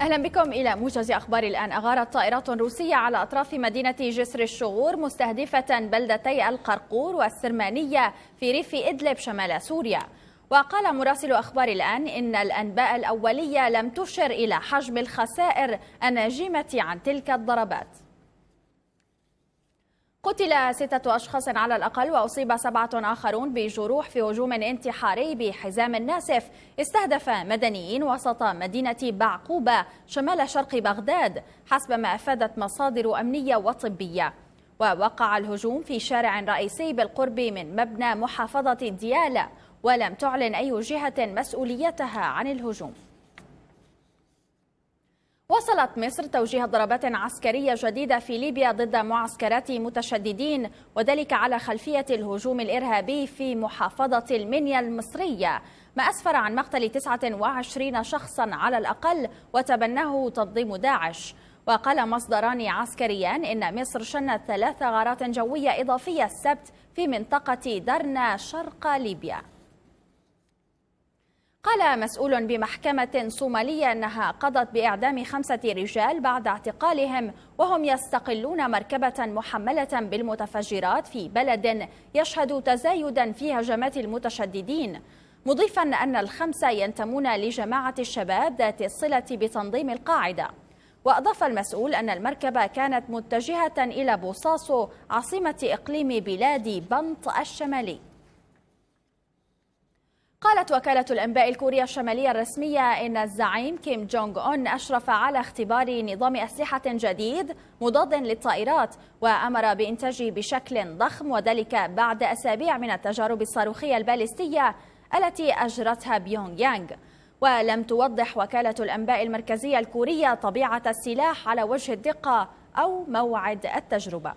أهلا بكم إلى موجز أخبار الآن أغارت طائرات روسية على أطراف مدينة جسر الشغور مستهدفة بلدتي القرقور والسرمانية في ريف إدلب شمال سوريا وقال مراسل أخبار الآن إن الأنباء الأولية لم تشر إلى حجم الخسائر الناجمة عن تلك الضربات قتل ستة أشخاص على الأقل وأصيب سبعة آخرون بجروح في هجوم انتحاري بحزام ناسف استهدف مدنيين وسط مدينة بعقوبة شمال شرق بغداد حسب ما أفادت مصادر أمنية وطبية ووقع الهجوم في شارع رئيسي بالقرب من مبنى محافظة ديالى ولم تعلن أي جهة مسؤوليتها عن الهجوم واصلت مصر توجيه ضربات عسكرية جديدة في ليبيا ضد معسكرات متشددين وذلك على خلفية الهجوم الإرهابي في محافظة المنيا المصرية ما أسفر عن مقتل 29 شخصا على الأقل وتبناه تنظيم داعش وقال مصدران عسكريان إن مصر شنت ثلاث غارات جوية إضافية السبت في منطقة درنا شرق ليبيا قال مسؤول بمحكمة صومالية أنها قضت بإعدام خمسة رجال بعد اعتقالهم وهم يستقلون مركبة محملة بالمتفجرات في بلد يشهد تزايدا في هجمات المتشددين مضيفا أن الخمسة ينتمون لجماعة الشباب ذات الصلة بتنظيم القاعدة وأضاف المسؤول أن المركبة كانت متجهة إلى بوصاصو عاصمة إقليم بلاد بنط الشمالي قالت وكالة الأنباء الكورية الشمالية الرسمية إن الزعيم كيم جونغ أون أشرف على اختبار نظام أسلحة جديد مضاد للطائرات وأمر بإنتاجه بشكل ضخم وذلك بعد أسابيع من التجارب الصاروخية البالستية التي أجرتها بيونغ يانغ ولم توضح وكالة الأنباء المركزية الكورية طبيعة السلاح على وجه الدقة أو موعد التجربة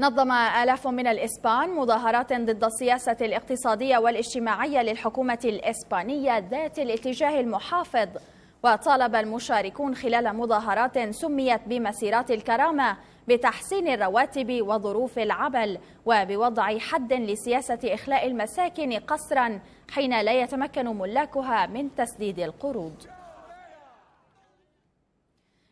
نظم آلاف من الإسبان مظاهرات ضد السياسة الاقتصادية والاجتماعية للحكومة الإسبانية ذات الاتجاه المحافظ وطالب المشاركون خلال مظاهرات سميت بمسيرات الكرامة بتحسين الرواتب وظروف العمل وبوضع حد لسياسة إخلاء المساكن قسرا حين لا يتمكن ملاكها من تسديد القروض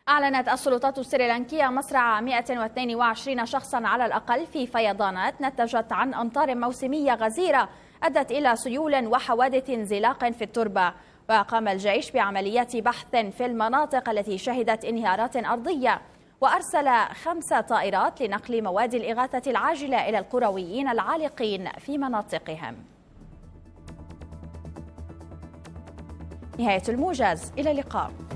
أعلنت السلطات السريلانكية مصرع 122 شخصا على الأقل في فيضانات نتجت عن أمطار موسمية غزيرة أدت إلى سيول وحوادث انزلاق في التربة وقام الجيش بعمليات بحث في المناطق التي شهدت انهيارات أرضية وأرسل خمس طائرات لنقل مواد الإغاثة العاجلة إلى القرويين العالقين في مناطقهم نهاية الموجز إلى اللقاء